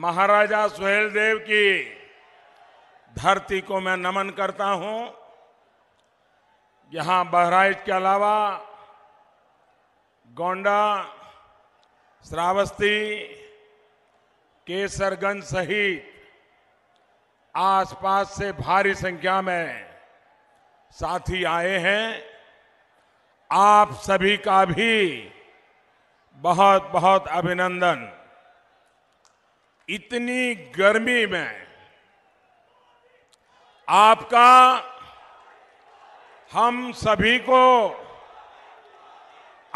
महाराजा सुहेल देव की धरती को मैं नमन करता हूं यहां बहराइच के अलावा गोंडा श्रावस्ती केसरगंज सहित आसपास से भारी संख्या में साथी आए हैं आप सभी का भी बहुत बहुत अभिनंदन इतनी गर्मी में आपका हम सभी को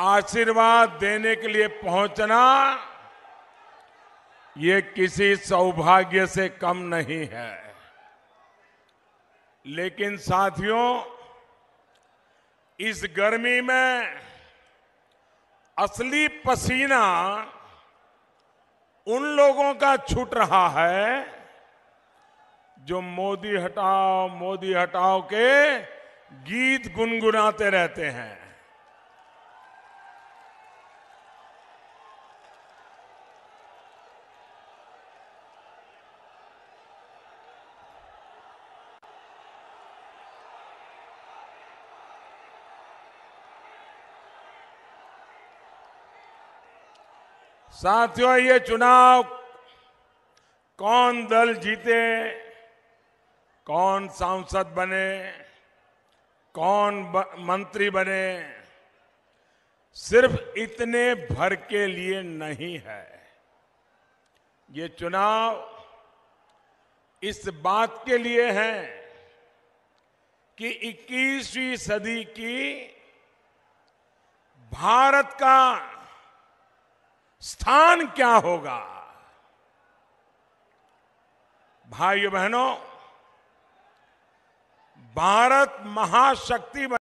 आशीर्वाद देने के लिए पहुंचना ये किसी सौभाग्य से कम नहीं है लेकिन साथियों इस गर्मी में असली पसीना उन लोगों का छूट रहा है जो मोदी हटाओ मोदी हटाओ के गीत गुनगुनाते रहते हैं साथियों ये चुनाव कौन दल जीते कौन सांसद बने कौन ब, मंत्री बने सिर्फ इतने भर के लिए नहीं है ये चुनाव इस बात के लिए है कि 21वीं सदी की भारत का स्थान क्या होगा भाइयों बहनों भारत महाशक्ति बन